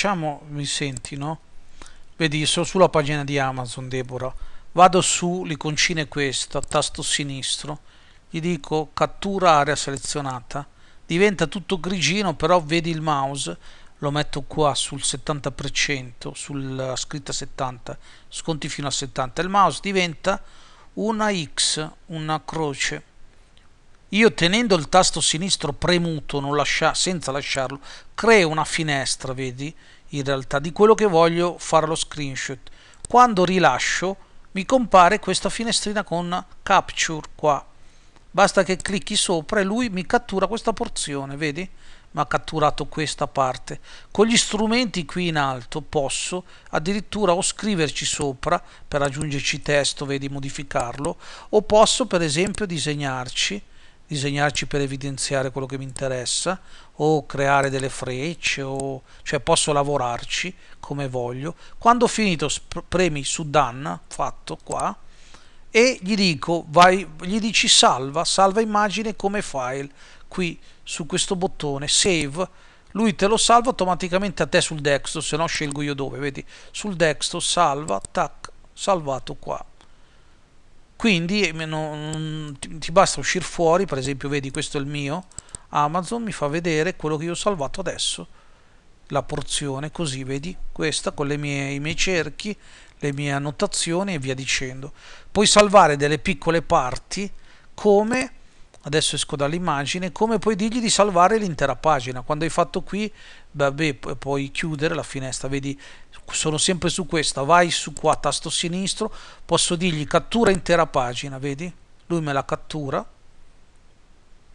facciamo, mi senti, no? Vedi, sono sulla pagina di Amazon, Deborah. Vado su l'iconcina questa, tasto sinistro, gli dico cattura area selezionata. Diventa tutto grigino, però vedi il mouse, lo metto qua sul 70%, sulla scritta 70, sconti fino a 70. Il mouse diventa una X, una croce io tenendo il tasto sinistro premuto lascia, senza lasciarlo, creo una finestra, vedi, in realtà, di quello che voglio fare lo screenshot. Quando rilascio mi compare questa finestrina con capture qua. Basta che clicchi sopra e lui mi cattura questa porzione, vedi? Mi ha catturato questa parte. Con gli strumenti qui in alto posso addirittura o scriverci sopra per aggiungerci testo, vedi, modificarlo, o posso per esempio disegnarci disegnarci per evidenziare quello che mi interessa o creare delle frecce o cioè posso lavorarci come voglio quando ho finito premi su danna fatto qua e gli dico vai gli dici salva salva immagine come file qui su questo bottone save lui te lo salva automaticamente a te sul desktop se no scelgo io dove vedi sul desktop salva tac salvato qua quindi non, mm, ti basta uscire fuori per esempio vedi questo è il mio Amazon mi fa vedere quello che io ho salvato adesso la porzione così vedi questa con mie, i miei cerchi le mie annotazioni e via dicendo puoi salvare delle piccole parti come adesso esco dall'immagine come puoi dirgli di salvare l'intera pagina quando hai fatto qui beh, puoi chiudere la finestra vedi sono sempre su questa, vai su qua, tasto sinistro, posso dirgli cattura intera pagina, vedi? Lui me la cattura,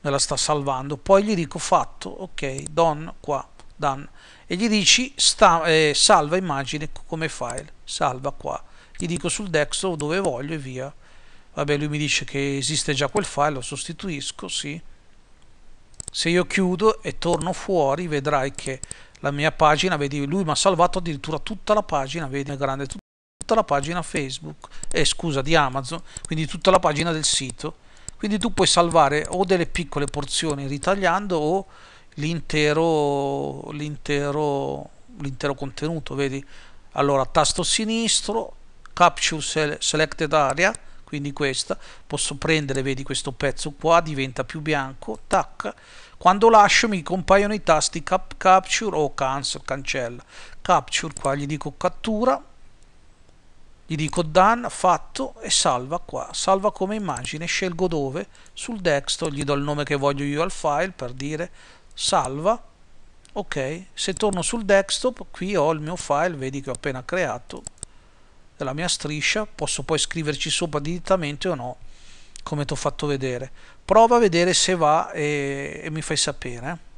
me la sta salvando, poi gli dico fatto, ok, done, qua, done, e gli dici sta, eh, salva immagine come file, salva qua, gli dico sul desktop dove voglio e via. Vabbè, lui mi dice che esiste già quel file, lo sostituisco, sì. Se io chiudo e torno fuori vedrai che la mia pagina, vedi, lui mi ha salvato addirittura tutta la pagina, vedi, grande, tutta la pagina Facebook, eh, scusa, di Amazon, quindi tutta la pagina del sito. Quindi tu puoi salvare o delle piccole porzioni ritagliando o l'intero, l'intero, l'intero contenuto, vedi? Allora, tasto sinistro, capture selected area, quindi questa posso prendere vedi questo pezzo qua diventa più bianco tac quando lascio mi compaiono i tasti cap capture o cancel cancella capture qua gli dico cattura gli dico done fatto e salva qua salva come immagine scelgo dove sul desktop gli do il nome che voglio io al file per dire salva ok se torno sul desktop qui ho il mio file vedi che ho appena creato questa la mia striscia, posso poi scriverci sopra direttamente o no, come ti ho fatto vedere. Prova a vedere se va e, e mi fai sapere. Eh.